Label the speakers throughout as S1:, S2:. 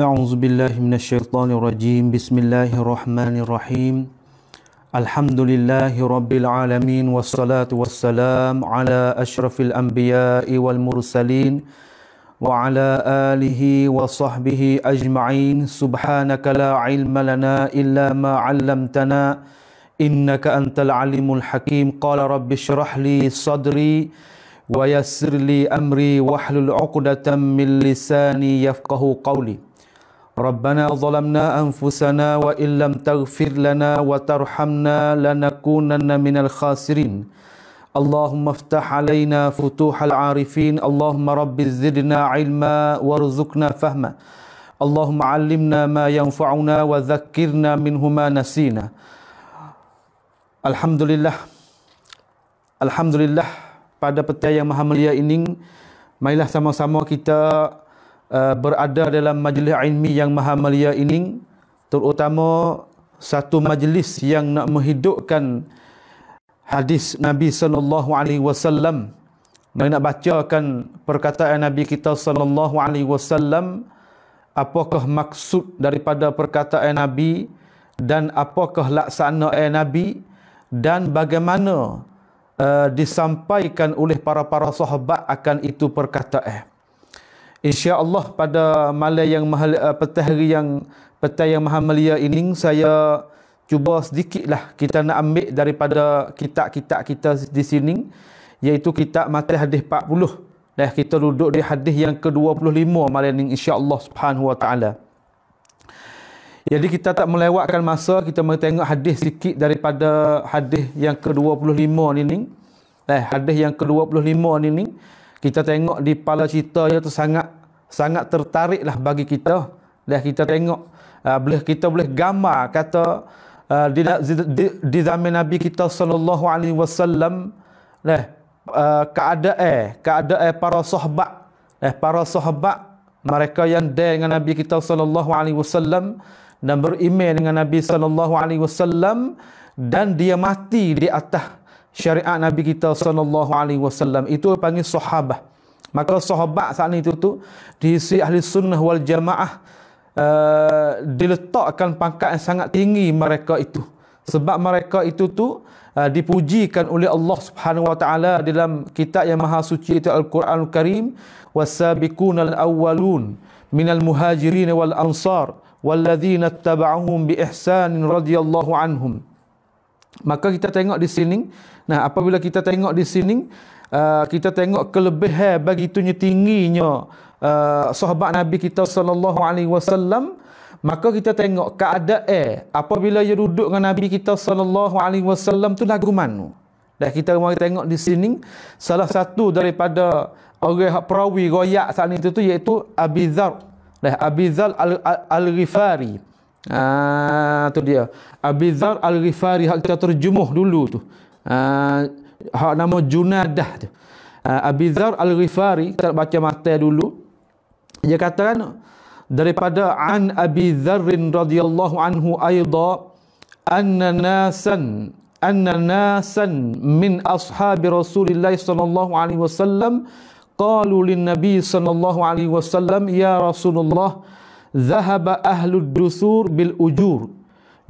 S1: أعوذ بالله من الشيطان الرجيم بسم الله الرحمن الرحيم الحمد لله رب العالمين والصلاة والسلام على أشرف الأنبياء والمرسلين وعلى آله وصحبه أجمعين سبحانك لا علم لنا إلا ما علمتنا إنك أنت العليم الحكيم قال رب اشرح لي صدري ويسر لي أمري واحلل عقدة من لساني يفقه قولي ربنا ظلمنا أنفسنا وإن لم تغفر لنا وترحمنا لنكونن من الخاسرين اللهم افتح علينا فتوح العارفين اللهم رب زدنا علما وارزقنا فهما اللهم علمنا ما ينفعنا وذكرنا منه ما نسينا الحمد لله الحمد لله pada petai yang maha mulia ini marilah sama-sama kita Uh, berada dalam majlis ilmi yang maha mulia ini terutama satu majlis yang nak menghidupkan hadis Nabi sallallahu alaihi wasallam nak bacakan perkataan Nabi kita sallallahu alaihi wasallam apakah maksud daripada perkataan Nabi dan apakah laksanaan Nabi dan bagaimana uh, disampaikan oleh para-para sahabat akan itu perkataan Insya Allah pada malam yang mahal, uh, petang hari yang petang yang mahal ini saya cuba sedikitlah kita nak ambil daripada kitab-kitab kita di sini iaitu kitab mati hadis 40 dan kita duduk di hadis yang ke-25 malam ini Allah subhanahu wa ta'ala jadi kita tak melewatkan masa kita mari tengok hadis sikit daripada hadis yang ke-25 ni ni. Eh hadis yang ke-25 ni ni kita tengok di pala ceritanya tu sangat sangat tertariklah bagi kita dah kita tengok uh, boleh kita boleh gambar kata uh, di, di, di, di zaman nabi kita sallallahu alaihi wasallam leh uh, keadaan eh, keadaan para sahabat eh para sahabat mereka yang dengar dengan nabi kita sallallahu alaihi wasallam dan beriman dengan nabi sallallahu alaihi wasallam dan dia mati di atas syariat Nabi kita sallallahu alaihi wasallam itu panggil sahabah. Maka sahabat saat itu tu diisi ahli sunnah wal jamaah uh, diletakkan pangkat yang sangat tinggi mereka itu. Sebab mereka itu tu uh, dipujikan oleh Allah Subhanahu wa taala dalam kitab yang maha suci itu Al-Quranul Karim wasabiqunal awwalun minal muhajirin wal ansar والذين اتبعوهم bi رضي radhiyallahu anhum maka kita tengok di sini nah apabila kita tengok di sini uh, kita tengok kelebihan begitunya tingginya uh, sahabat nabi kita sallallahu alaihi wasallam maka kita tengok keadaan apabila dia duduk dengan nabi kita sallallahu alaihi wasallam tu lagu mana dan kita mau tengok di sini salah satu daripada orang hak perawi royak saat itu tu iaitu Abi Dzar dah Abi Dzar Al-Rifari Al Ah tu dia. Abi Dzar Al-Ghifari hak kita terjemuh dulu tu. Ah hak nama Junadah tu. Ah Abi Dzar Al-Ghifari kita baca mata dulu. Dia katakan daripada an Abi Dzar radhiyallahu anhu aidha anna nasan anna nasan min ashabi Rasulillah sallallahu alaihi wasallam qalu lin Nabi sallallahu alaihi wasallam ya Rasulullah Zahaba ahlu dusur bil ujur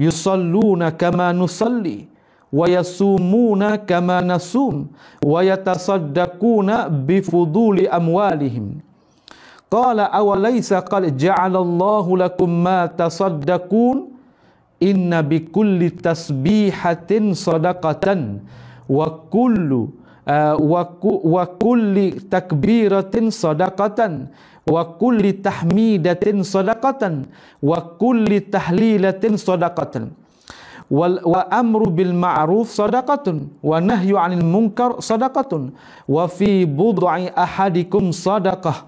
S1: Yusalluna kama nusalli Wa yasumuna kama nasum Wa yatasaddakuna bifuduli amwalihim Qala awalaysa qal ja'alallahu lakum ma tasaddakun Inna bi kulli tasbihatin sadaqatan Wa kullu Uh, wa kulli takbiratin sadaqatan wa kulli tahmidatin sadaqatan wa kulli tahlilatin sadaqatan wal wa amru bil ma'ruf sadaqatun wa nahyu 'anil munkar sadaqatun wa fi bud'i ahadikum sadaqah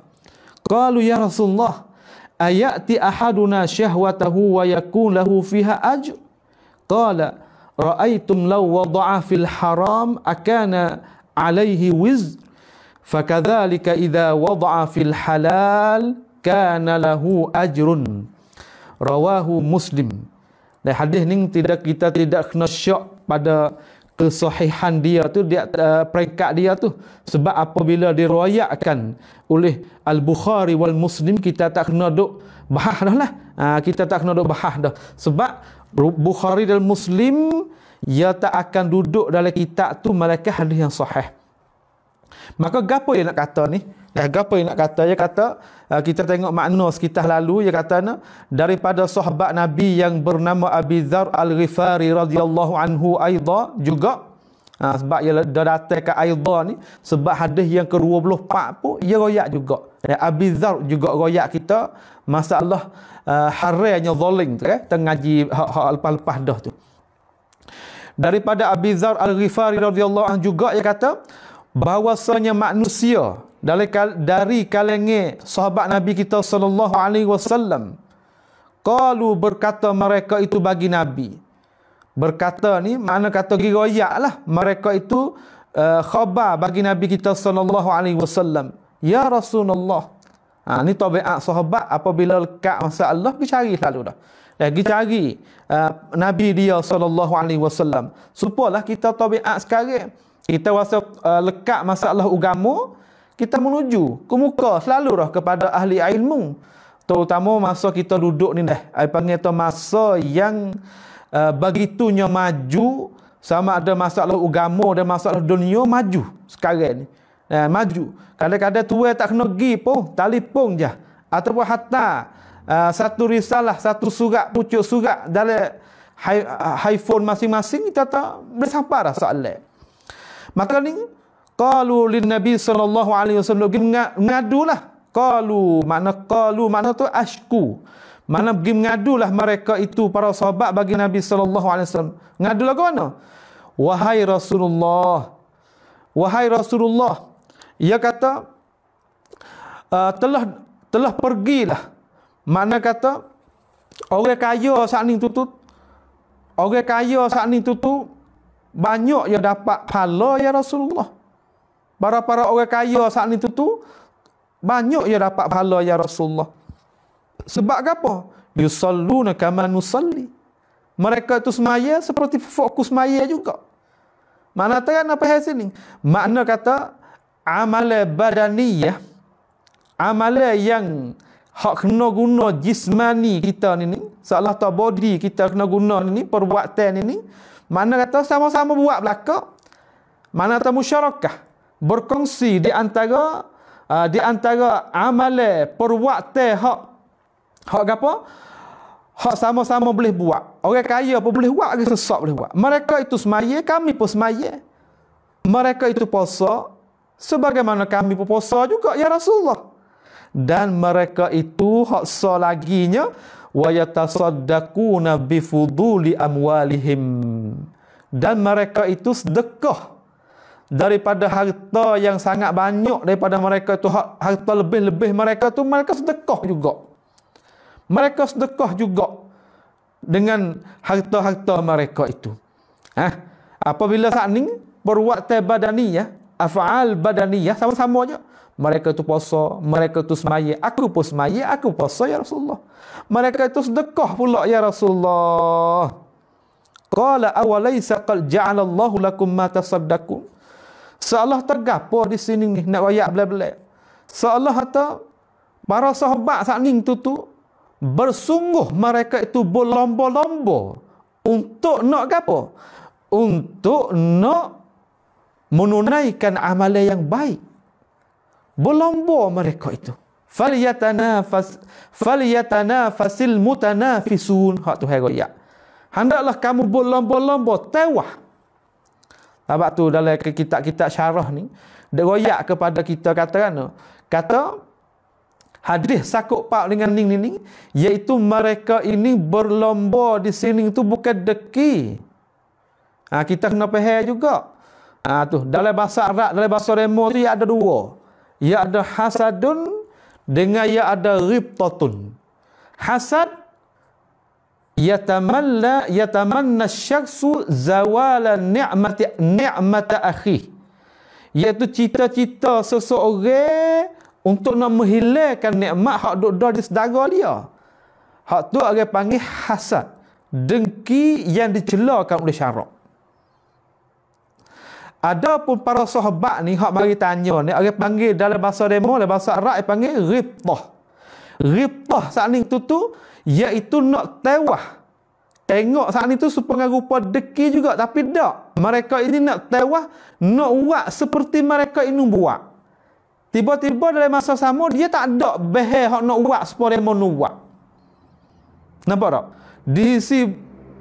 S1: qalu ya rasulullah ayati ahaduna shahwatahu wa yakun lahu fiha ajr qala ra'aytum law wada'a fil haram akana alaihi wizr fakadhalika idza wada'a fil halal kana lahu ajrun rawahu muslim dan hadis ni tidak kita tidak kena syak pada kesahihan dia tu dia uh, peringkat dia tu sebab apabila diriwayatkan oleh al-Bukhari wal Muslim kita tak kena duk bahas dah lah ah, kita tak kena duk bahas dah sebab Bukhari dan Muslim ia tak akan duduk dalam kitab tu mereka hadis yang sahih. Maka gapo yang nak kata ni? Dah eh, gapo yang nak kata? Ya kata eh, kita tengok makna sekitar lalu Ya kata ni daripada sahabat Nabi yang bernama Abi Dzar Al-Ghifari radhiyallahu anhu aidha juga ha, sebab dia dah datang ke Aidha ni sebab hadis yang ke-24 pun ia royak juga. Dan eh, Abi Dzar juga royak kita masalah uh, harainya zalim tu eh tengah ngaji hak-hak lepas-lepas dah tu daripada Abi Zar Al-Ghifari radhiyallahu anhu juga yang kata bahwasanya manusia dari dari kalangan sahabat Nabi kita sallallahu alaihi wasallam qalu berkata mereka itu bagi Nabi berkata ni makna kata giroyaklah mereka itu uh, khabar bagi Nabi kita sallallahu alaihi wasallam ya Rasulullah ha, ni tabiat sahabat apabila lekat masa Allah pergi cari selalu dah lagi-lagi eh, eh, Nabi dia sallallahu alaihi wasallam. Supalah kita tabiat sekarang. Kita rasa eh, lekat masalah agama, kita menuju ke muka selalu dah kepada ahli ilmu. Terutama masa kita duduk ni dah. Ai panggil tu masa yang uh, begitunya maju sama ada masalah agama dan masalah dunia maju sekarang ni. Eh, maju. Kadang-kadang tua tak kena pergi pun, telefon je. Ataupun hatta Ah, satu risalah, satu surat, pucuk surat dalam ah, iPhone masing-masing kita tak boleh sampai dah soalan. Maka ni qalu lin nabi sallallahu alaihi wasallam gim ngadulah. Qalu makna qalu makna tu asku. Mana pergi mengadulah mereka itu para sahabat bagi Nabi sallallahu alaihi wasallam. Mengadu lagu mana? Wahai Rasulullah. Wahai Rasulullah. Ia kata uh, telah telah pergilah mana kata orang kaya saat ni tutut. Orang kaya saat ni tutut banyak yang dapat pahala ya Rasulullah. Para para orang kaya saat ni tutut banyak yang dapat pahala ya Rasulullah. Sebab apa? Yusalluna kama nusalli. Mereka itu semaya seperti fokus maya juga. Mana terang apa hal sini? Makna kata amal badaniyah. Amal yang hak kena guna jismani kita ni ni salah tu body kita kena guna ni ni perbuatan ni ni mana kata sama-sama buat belaka mana kata musyarakah berkongsi di antara uh, di antara amale perbuatan hak hak apa hak sama-sama boleh buat orang kaya pun boleh buat orang sesak boleh buat mereka itu semaya kami pun semaya mereka itu puasa sebagaimana kami pun puasa juga ya Rasulullah dan mereka itu hak nya wa yatasaddaquna bi fuduli amwalihim dan mereka itu sedekah daripada harta yang sangat banyak daripada mereka itu harta lebih-lebih mereka itu mereka sedekah juga mereka sedekah juga dengan harta-harta mereka itu Hah? apabila saat ini perbuatan badani ya afal badani ya sama-sama aja -sama mereka itu puasa, mereka itu semaya. Aku pun semaya, aku puasa ya Rasulullah. Mereka itu sedekah pula ya Rasulullah. Qala awalaysa qal ja'alallahu lakum ma tasaddaqun. Seolah tergapo di sini ni nak wayak bela-bela. Seolah kata para sahabat saat ni tu tu bersungguh mereka itu berlomba-lomba untuk nak gapo? Untuk nak menunaikan amalan yang baik berlomba mereka itu Faliyatana fas falyatanafas falyatanafasil mutanafisun hak tu ya. hendaklah kamu berlomba-lomba tewah sebab tu dalam kitab-kitab syarah ni dia royak kepada kita kata kan kata hadis sakuk pak dengan ning ni ni iaitu mereka ini berlomba di sini tu bukan deki ha, kita kena faham juga ha, tu dalam bahasa Arab dalam bahasa Remo tu ada dua ya ada hasadun dengan ya ada ribtatun. Hasad yatamalla yatamanna syaksu zawala ni'mati ni'mata akhi. Iaitu cita-cita seseorang untuk nak menghilangkan nikmat hak duk dah di sedara dia. Hak tu orang panggil hasad. Dengki yang dicelakan oleh syarak. Ada pun para sahabat ni hak bagi tanya ni orang panggil dalam bahasa demo dalam bahasa Arab dia panggil ribtah. Ribtah saat ni tu tu iaitu nak tewah. Tengok saat ni tu supaya rupa deki juga tapi tak. Mereka ini nak tewah, nak buat seperti mereka ini buat. Tiba-tiba dalam masa sama dia tak ada behe hak nak buat supaya mau buat. Nampak tak? Di sisi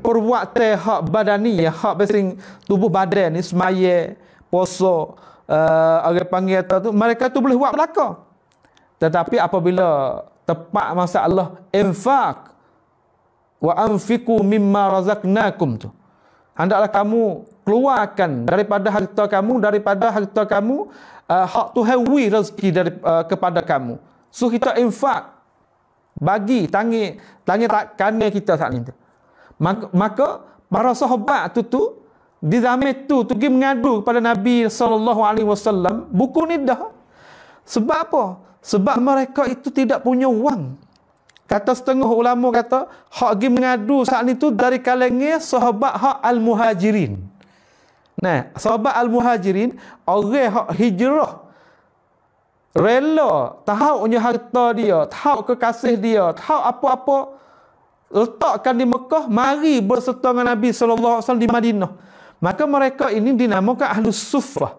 S1: Perbuatan hak badani ya hak besing tubuh badan ni semaya poso uh, orang panggil atau tu mereka tu boleh buat belaka tetapi apabila tepat masa Allah infak wa anfiku mimma razaqnakum tu hendaklah kamu keluarkan daripada harta kamu daripada harta kamu uh, hak tu hewi rezeki dari, uh, kepada kamu so kita infak bagi tangi tangi tak kane kita saat ni tu maka para sahabat tu tu di zaman itu, tu pergi mengadu kepada Nabi sallallahu alaihi wasallam buku ni dah sebab apa sebab mereka itu tidak punya wang kata setengah ulama kata hak pergi mengadu saat itu dari kalangan sahabat hak al-muhajirin nah sahabat al-muhajirin orang hak hijrah rela tahu harta dia tahu kekasih dia tahu apa-apa letakkan di Mekah, mari berserta dengan Nabi SAW di Madinah. Maka mereka ini dinamakan Ahlus Sufah.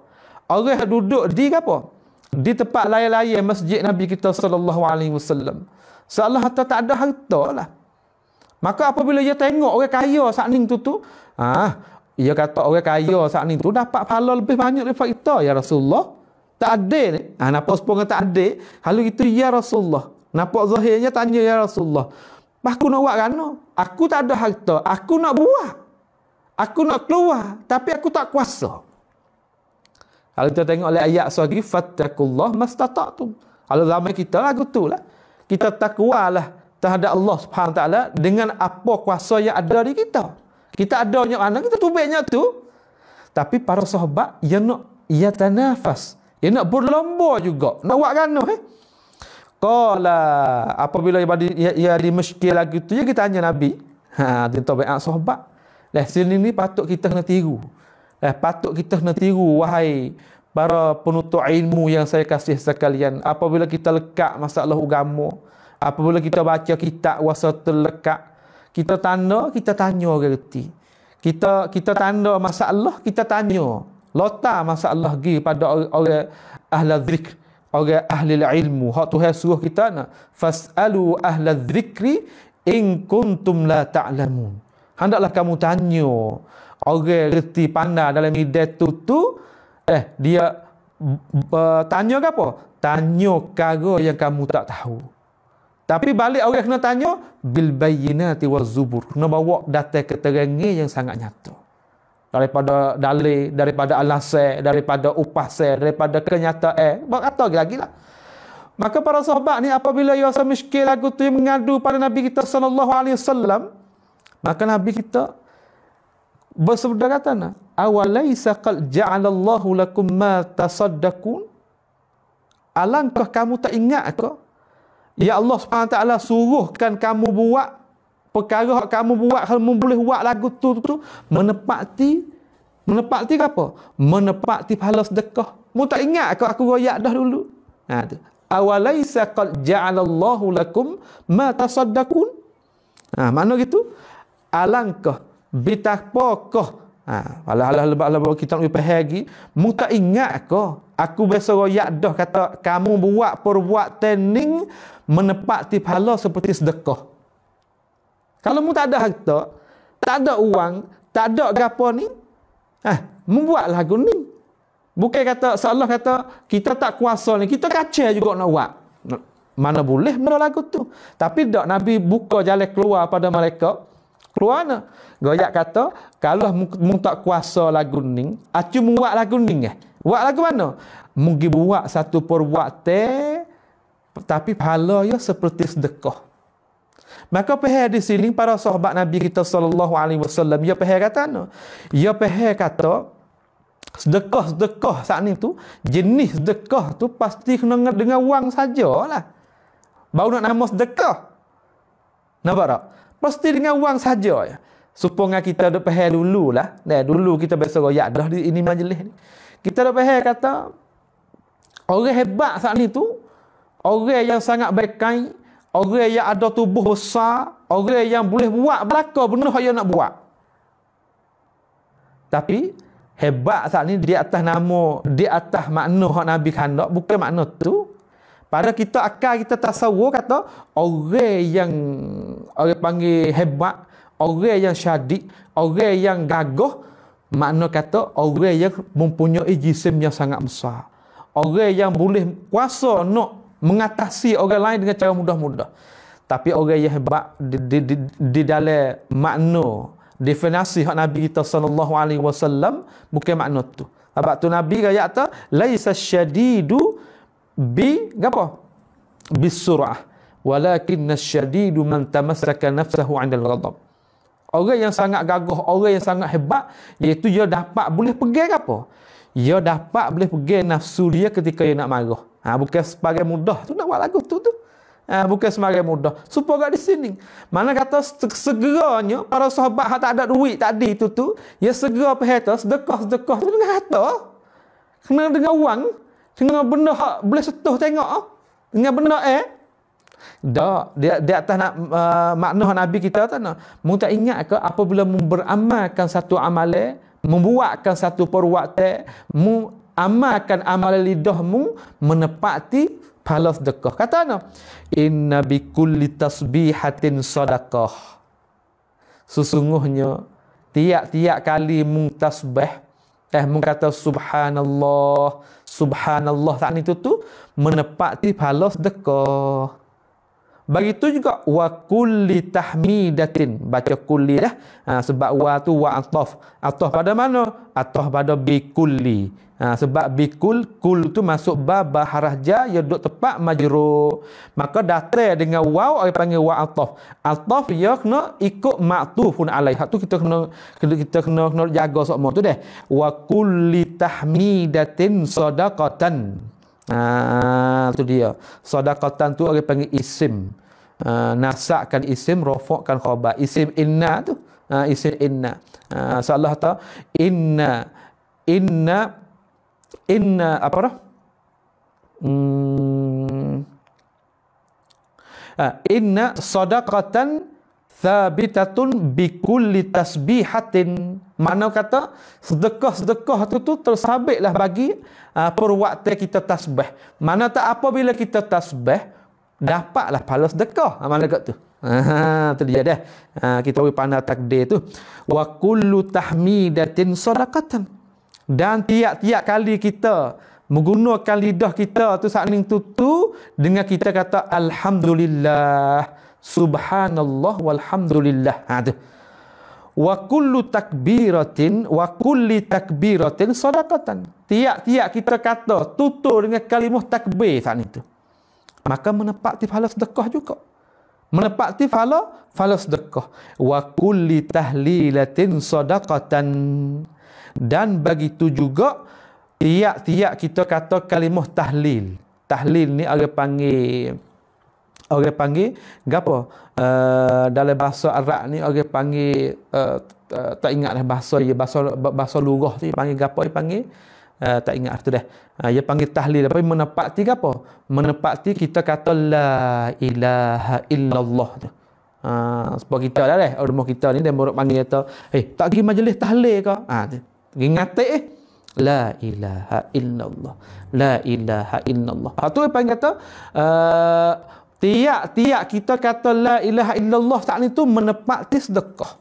S1: Orang yang duduk di apa? Di tempat layar-layar masjid Nabi kita SAW. Seolah tak ada harta lah. Maka apabila dia tengok orang kaya saat ni tu tu, ah, dia kata orang kaya saat ni tu dapat pahala lebih banyak daripada kita, Ya Rasulullah. Tak ada ni. Ah, nampak sepuluh tak ada. Lalu itu Ya Rasulullah. Nampak zahirnya tanya Ya Rasulullah. Aku nak buat kerana. Aku tak ada harta. Aku nak buat. Aku nak keluar. Tapi aku tak kuasa. Kalau kita tengok oleh ayat suagi. Fattakullah mastatak tu. Kalau zaman kita lagu tu lah. Kita takwa lah terhadap Allah Subhanahu taala dengan apa kuasa yang ada di kita. Kita ada banyak anak kita banyak tu. Tapi para sahabat yang nak ia ya tanafas, ia ya nak berlomba juga. Nak buat kanu eh. Qala apabila ia di ia, ia di miskil lagi tu ya kita tanya Nabi. Ha tentu baik ah, sahabat. Lah sini ni patut kita kena tiru. Lah patut kita kena tiru wahai para penutur ilmu yang saya kasih sekalian. Apabila kita lekat masalah agama, apabila kita baca kitab wasatul terlekat, kita tanda kita tanya orang reti. Kita kita tanda masalah kita tanya. Lota masalah gi pada orang, orang ahli zikr orang ahli ilmu hak tu suruh kita nak fasalu ahla dzikri in kuntum la ta'lamun hendaklah kamu tanya orang reti pandai dalam ide tu tu eh dia uh, tanya ke apa tanya kago yang kamu tak tahu tapi balik orang kena tanya bil bayyinati waz zubur kena bawa data keterangan yang sangat nyata daripada dalil daripada alasan daripada upah saya daripada kenyataan eh, apa lagi lah maka para sahabat ni apabila ia rasa miskil lagu tu mengadu pada nabi kita sallallahu alaihi wasallam maka nabi kita bersabda kata na awalaisa qad ja'alallahu lakum ma tasaddaqun alangkah kamu tak ingat ke ya Allah Subhanahu taala suruhkan kamu buat perkara hak kamu buat kalau mu boleh buat lagu tu tu, tu menepati menepati ke apa menepati pahala sedekah mu tak ingat kau aku royak dah dulu ha tu awalaisa qad ja'alallahu lakum ma tasaddaqun ha mana gitu alangkah bitakpokah ha alah alah lebak lebak lah kita nak pergi lagi mu tak ingat kau aku biasa royak dah kata kamu buat perbuatan ning menepati pahala seperti sedekah kalau mu tak ada harta, tak ada uang, tak ada gapo ni, ah, mu buat lagu ni. Bukan kata Allah kata kita tak kuasa ni, kita kacau juga nak buat. Mana boleh benda lagu tu? Tapi dak Nabi buka jalan keluar pada mereka. Keluar mana? Goyak kata, kalau mu, mu tak kuasa lagu ni, acu mu buat lagu ni eh. Buat lagu mana? Mungkin buat satu perbuatan tapi pahala ya seperti sedekah. Maka peher di siling para sahabat Nabi kita sallallahu alaihi wasallam. Ya peher kata no. Ya peher kata sedekah-sedekah saat ni tu jenis sedekah tu pasti kena dengan wang sajalah. Baru nak nama sedekah. Nampak tak? Pasti dengan wang saja ya. Supongan kita ada peher dulu lah. Nah, dulu kita biasa royak dah di ini majlis ni. Kita ada peher kata orang hebat saat ni tu orang yang sangat baik kain orang yang ada tubuh besar, orang yang boleh buat belaka benda yang dia nak buat. Tapi hebat saat ni di atas nama, di atas makna hak Nabi kandak, bukan makna tu. Pada kita akal kita tasawur kata orang yang orang panggil hebat, orang yang syadid, orang yang gagah makna kata orang yang mempunyai jisim yang sangat besar. Orang yang boleh kuasa nak no, mengatasi orang lain dengan cara mudah-mudah. Tapi orang yang hebat di, di, di, di dalam makna definisi hak Nabi kita sallallahu alaihi wasallam bukan makna tu. Sebab tu Nabi kata ta laisa syadidu bi apa? Bisur'ah. Walakin asyadidu man tamassaka nafsahu 'inda al-ghadab. Orang yang sangat gagah, orang yang sangat hebat iaitu dia dapat boleh pegang apa? Dia dapat boleh pegang nafsu dia ketika dia nak marah. Ha, bukan sebagai mudah tu nak buat lagu tu tu. Ha, bukan sebagai mudah. Supaya kat di sini. Mana kata segeranya para sahabat yang tak ada duit tadi tu tu. Ya segera perhatian sedekah-sedekah tu dengan harta. Kena dengan wang. Dengan benda hak boleh setuh tengok. Oh. Dengan benda eh. Tak. dia dia tak nak, uh, makna Nabi kita tak nak. Mereka tak ingat ke apabila memberamalkan satu amalan membuatkan satu perwakte mu amalkan amal lidahmu menepati pahala sedekah. Kata ana, inna bi kulli tasbihatin sadaqah. Sesungguhnya tiap-tiap kali mu tasbih eh mu kata subhanallah, subhanallah tak ni tu tu menepati pahala sedekah. Begitu juga wa kulli tahmidatin baca kulli dah ya. ha, sebab wa tu wa ataf ataf pada mana ataf pada bi kulli ha, sebab bi kul kul tu masuk bab baharah ja ya duduk tepat majrur maka datre dengan waw ai panggil wa ataf ataf ya kena ikut maktufun alaih hak tu kita kena kita, kita kena kena jaga sok tu deh wa kulli tahmidatin sadaqatan Ah tu dia. Sadaqatan tu orang panggil isim. Ah nasakkan isim, rafa'kan khabar. Isim inna tu. Ah isim inna. Ah so Allah tahu inna inna inna apa dah? Hmm. Ah inna sadaqatan thabitatun bikulli tasbihatin. Mana kata sedekah-sedekah tu tu tersabitlah bagi uh, perwaktu kita tasbih. Mana tak apabila kita tasbih dapatlah pahala sedekah. Ha, mana kat tu? Ha tu dia dah. Ha, kita bagi pandai takdir tu. Wa kullu tahmidatin sadaqatan. Dan tiap-tiap kali kita menggunakan lidah kita tu saat ini tutu dengan kita kata Alhamdulillah subhanallah walhamdulillah. Ha tu. Wa kullu takbiratin wa kulli takbiratin sadaqatan. Tiap-tiap kita kata tutur dengan kalimah takbir saat itu. Maka menepati pahala sedekah juga. Menepati pahala pahala sedekah. Wa kulli tahlilatin sadaqatan. Dan begitu juga tiap-tiap kita kata kalimah tahlil. Tahlil ni ada panggil orang panggil gapo uh, dalam bahasa Arab ni orang panggil uh, tak ingat dah bahasa dia bahasa bahasa lugah tu panggil gapo dia panggil uh, tak ingat tu dah dia uh, panggil tahlil tapi menepati gapo menepati kita kata la ilaha illallah tu Uh, sebab kita lah leh, rumah kita ni dia murid panggil kata, "Eh, hey, tak pergi majlis tahlil ke?" Ha, ah, pergi ngatik eh. La ilaha illallah. La ilaha illallah. Ha tu panggil kata, Tiap-tiap kita kata la ilaha illallah saat ni tu menepati sedekah.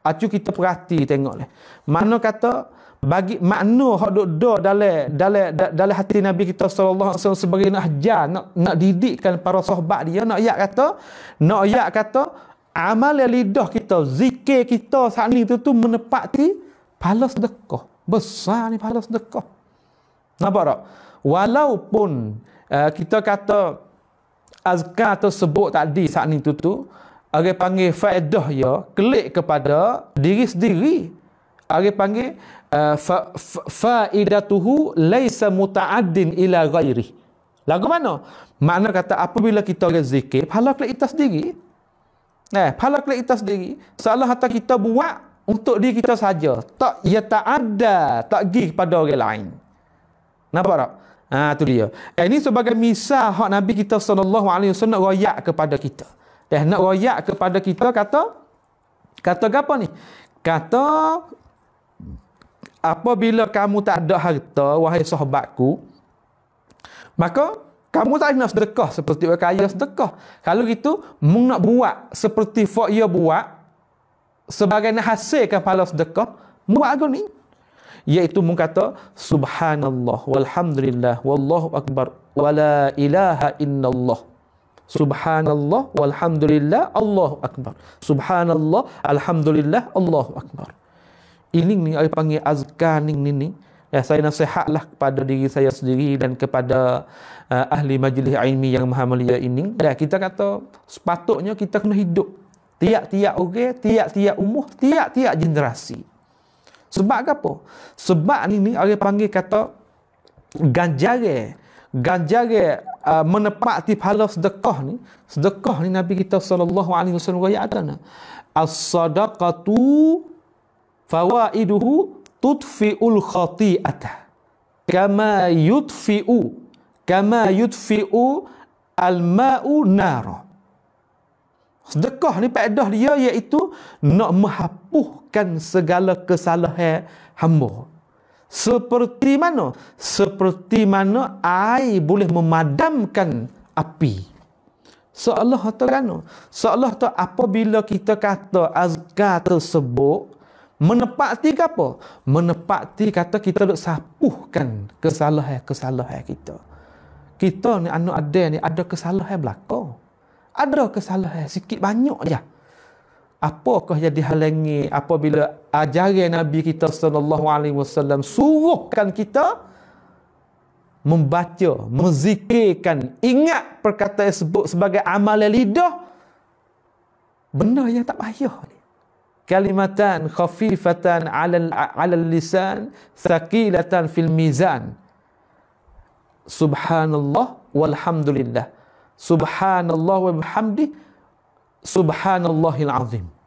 S1: Acu kita perhati tengoklah. Mana kata bagi makna hak duk do dalam dalam dalam hati Nabi kita sallallahu alaihi wasallam sebagai nahjan nak nak didikkan para sahabat dia nak ayat kata nak ayat kata amal lidah kita zikir kita saat ni tu tu menepati pahala sedekah. Besar ni pahala sedekah. Nampak tak? Walaupun uh, kita kata azkar tersebut tadi saat ni tu tu orang panggil faedah ya klik kepada diri sendiri orang panggil uh, fa, fa, faidatuhu laisa mutaaddin ila ghairi lagu mana makna kata apabila kita orang zikir pahala kita sendiri nah eh, pahala kita sendiri salah hata kita buat untuk diri kita saja tak ya tak ada tak pergi kepada orang lain nampak tak Ha, tu dia. Eh, ini sebagai misal hak Nabi kita SAW nak royak kepada kita. Eh, nak royak kepada kita kata, kata apa ni? Kata, apabila kamu tak ada harta, wahai sahabatku, maka kamu tak nak sedekah seperti orang kaya sedekah. Kalau gitu, mung nak buat seperti fok buat, sebagai hasil hasilkan sedekah, buat aku ni iaitu mengkata subhanallah walhamdulillah wallahu akbar wala ilaha illallah subhanallah walhamdulillah Allahu akbar subhanallah alhamdulillah Allahu akbar ini ni saya panggil azkar ni ni ni ya, saya nasihatlah kepada diri saya sendiri dan kepada uh, ahli majlis ilmi yang maha mulia ini ya, kita kata sepatutnya kita kena hidup tiap-tiap orang okay, tiap-tiap umur tiap-tiap generasi sebab apa? Sebab ni, ni orang panggil kata ganjare. Ganjare uh, menepati pahala sedekah ni. Sedekah ni Nabi kita SAW raya adana. As-sadaqatu fawaiduhu tutfi'ul khati'ata. Kama yutfi'u. Kama yutfi'u al-ma'u nara. Sedekah ni pedah dia iaitu nak menghapus ampuhkan segala kesalahan hamba. Seperti mana? Seperti mana air boleh memadamkan api. Seolah tu kan? Seolah tu apabila kita kata azkar tersebut, menepati ke apa? Menepati kata kita nak sapuhkan kesalahan-kesalahan kita. Kita ni anak ada ni ada kesalahan belakang. Ada kesalahan sikit banyak je apakah yang dihalangi apabila ajaran Nabi kita sallallahu alaihi wasallam suruhkan kita membaca, menzikirkan, ingat perkataan sebut sebagai amalan lidah benda yang tak payah Kalimatan khafifatan alal alal lisan, thaqilatan fil mizan. Subhanallah walhamdulillah. Subhanallah wa سبحان الله العظيم